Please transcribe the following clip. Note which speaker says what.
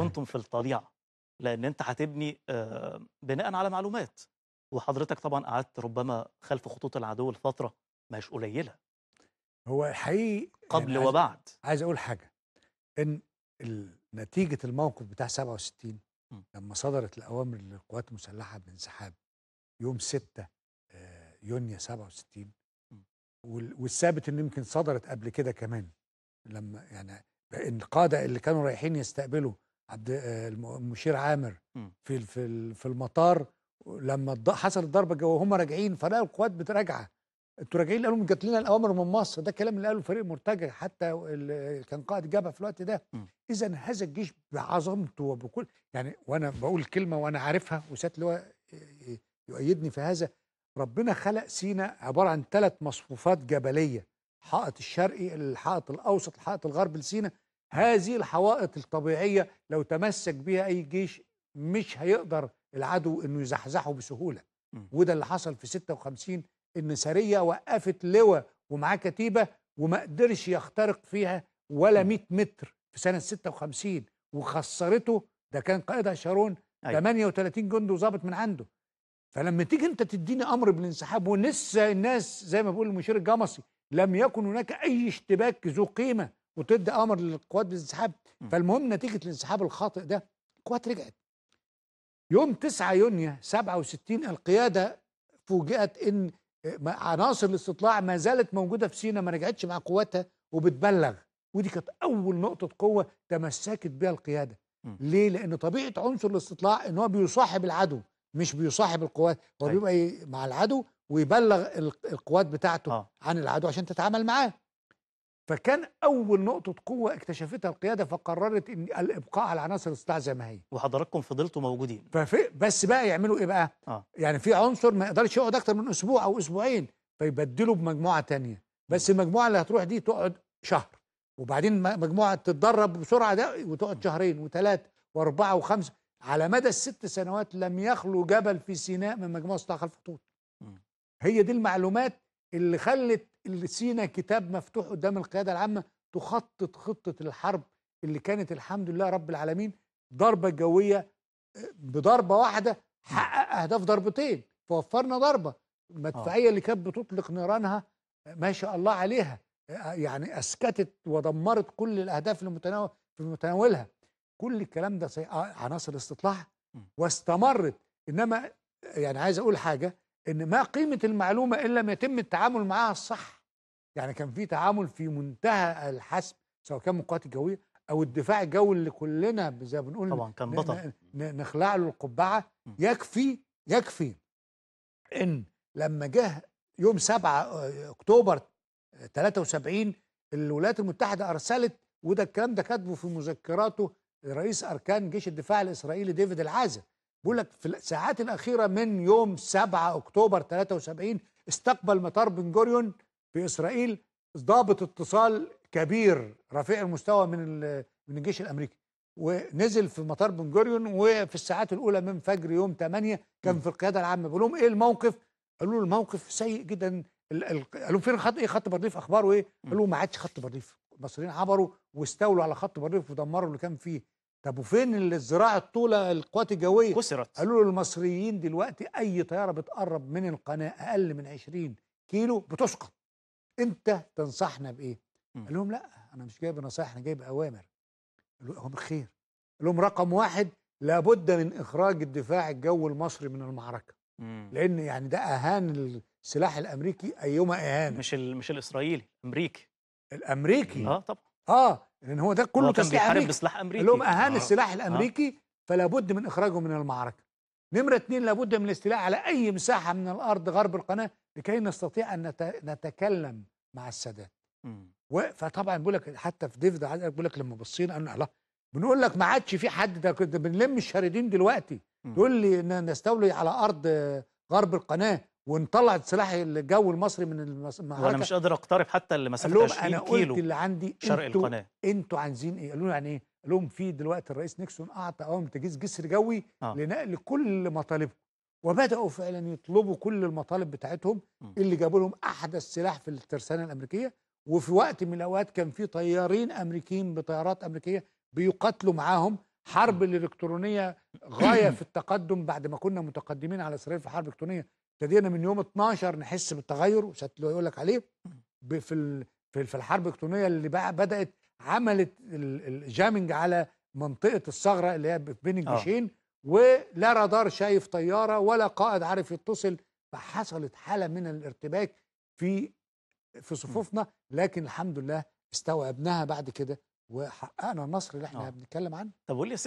Speaker 1: كنتم في الطليعه لان انت هتبني آه، بناء على معلومات وحضرتك طبعا قعدت ربما خلف خطوط العدو لفتره مش قليله هو حقيقي قبل يعني وبعد عايز, اقول حاجه ان نتيجه الموقف بتاع 67 لما صدرت الاوامر للقوات المسلحه بالانسحاب يوم 6 آه، يونيو 67 والثابت ان يمكن صدرت قبل كده كمان لما يعني القاده اللي كانوا رايحين يستقبلوا عبد المشير عامر في في في المطار لما حصلت الضربه جوه وهم راجعين فلقوا القوات بتراجعه انتوا راجعين قالوا جات لنا الاوامر من مصر ده الكلام اللي قاله فريق مرتجع حتى كان قائد جبهه في الوقت ده اذا هذا الجيش بعظمته وبكل يعني وانا بقول كلمه وانا عارفها وسات اللي هو يؤيدني في هذا ربنا خلق سينا عباره عن ثلاث مصفوفات جبليه الحائط الشرقي الحائط الاوسط الحائط الغربي لسينا هذه الحوائط الطبيعية لو تمسك بها أي جيش مش هيقدر العدو أنه يزحزحه بسهولة وده اللي حصل في 56 أن سرية وقفت لواء ومعاه كتيبة وما قدرش يخترق فيها ولا 100 متر في سنة 56 وخسرته ده كان قائدها شارون أيوة. 38 جندي وظابط من عنده فلما تيجي انت تديني امر بالانسحاب ولسه الناس زي ما بيقول المشير الجمصي لم يكن هناك اي اشتباك ذو قيمه وتدي امر للقوات بالانسحاب فالمهم نتيجه الانسحاب الخاطئ ده القوات رجعت يوم 9 يونيو 67 القياده فوجئت ان آه، عناصر الاستطلاع ما زالت موجوده في سينا ما رجعتش مع قواتها وبتبلغ ودي كانت اول نقطه قوه تمسكت بها القياده م. ليه لان طبيعه عنصر الاستطلاع ان هو بيصاحب العدو مش بيصاحب القوات هو أيوة. بيبقى مع العدو ويبلغ القوات بتاعته آه. عن العدو عشان تتعامل معاه فكان اول نقطه قوه اكتشفتها القياده فقررت ان الابقاء على عناصر الاصلاح زي ما هي وحضراتكم فضلتوا موجودين ففي بس بقى يعملوا ايه بقى آه. يعني في عنصر ما يقدرش يقعد اكتر من اسبوع او اسبوعين فيبدلوا بمجموعه تانية بس المجموعه اللي هتروح دي تقعد شهر وبعدين مجموعه تتدرب بسرعه ده وتقعد شهرين وثلاثه واربعه وخمسه على مدى الست سنوات لم يخلو جبل في سيناء من مجموعه اصلاح الخطوط هي دي المعلومات اللي خلت سينا كتاب مفتوح قدام القياده العامه تخطط خطه الحرب اللي كانت الحمد لله رب العالمين ضربه جويه آه، بضربه واحده حقق اهداف ضربتين فوفرنا ضربه المدفعيه آه. اللي كانت بتطلق نيرانها آه، ما شاء الله عليها يعني اسكتت ودمرت كل الاهداف المتناول في متناولها كل الكلام ده عناصر استطلاع واستمرت انما يعني عايز اقول حاجه ان ما قيمه المعلومه ان لم يتم التعامل معها الصح يعني كان في تعامل في منتهى الحسم سواء كان القوات الجويه او الدفاع الجوي اللي كلنا زي ما بنقول طبعا كان بطل نخلع له القبعه يكفي يكفي ان لما جه يوم 7 آه، اكتوبر 73 آه، الولايات المتحده ارسلت وده الكلام ده كاتبه في مذكراته رئيس اركان جيش الدفاع الاسرائيلي ديفيد العازل بيقول لك في الساعات الأخيرة من يوم 7 أكتوبر 73 استقبل مطار بن جوريون في إسرائيل ضابط اتصال كبير رفيع المستوى من من الجيش الأمريكي ونزل في مطار بن جوريون وفي الساعات الأولى من فجر يوم 8 كان في القيادة العامة بيقول لهم إيه الموقف؟ قالوا له الموقف سيء جدا قالوا فين خط ايه خط برديف اخباره ايه؟ قالوا ما عادش خط برديف المصريين عبروا واستولوا على خط برديف ودمروا اللي كان فيه طب وفين الزراعه الطوله القوات الجويه كسرت قالوا له المصريين دلوقتي اي طياره بتقرب من القناه اقل من 20 كيلو بتسقط انت تنصحنا بايه قال لهم لا انا مش جايب نصايح انا جايب اوامر قالوا لهم اوامر خير قال لهم رقم واحد لابد من اخراج الدفاع الجوي المصري من المعركه مم. لان يعني ده اهان السلاح الامريكي ايما اهانه مش مش الاسرائيلي الامريكي الامريكي اه طبعا اه لان هو ده كله كان بيحارب بسلاح امريكي اللي هم اهان آه. السلاح الامريكي آه. فلا بد من اخراجه من المعركه نمره اثنين لابد من الاستيلاء على اي مساحه من الارض غرب القناه لكي نستطيع ان نتكلم مع السادات فطبعا بيقول لك حتى في ديفيد بيقول لك لما بصينا قالوا الله بنقول لك ما عادش في حد ده بنلم الشاردين دلوقتي تقول لي نستولي على ارض غرب القناه ونطلع السلاح الجوي المصري من المعركه وانا مش قادر اقترب حتى لمسافه 20 أنا كيلو قلت اللي عندي شرق انتوا القناه انتوا عايزين ايه؟ قالوا لي يعني ايه؟ قال لهم في دلوقتي الرئيس نيكسون اعطى اوامر تجهيز جسر جوي آه. لنقل كل مطالبهم وبداوا فعلا يطلبوا كل المطالب بتاعتهم م. اللي جابوا لهم احدث سلاح في الترسانه الامريكيه وفي وقت من الاوقات كان في طيارين امريكيين بطيارات امريكيه بيقاتلوا معاهم حرب الالكترونيه غايه في التقدم بعد ما كنا متقدمين على اسرائيل في حرب الالكترونيه ابتدينا من يوم 12 نحس بالتغير وساتلو هيقول لك عليه في في الحرب الالكترونيه اللي بقى بدات عملت الجامنج على منطقه الثغره اللي هي بين آه. الجيشين ولا رادار شايف طياره ولا قائد عارف يتصل فحصلت حاله من الارتباك في في صفوفنا لكن الحمد لله استوعبناها بعد كده وحققنا النصر اللي احنا آه. بنتكلم عنه طب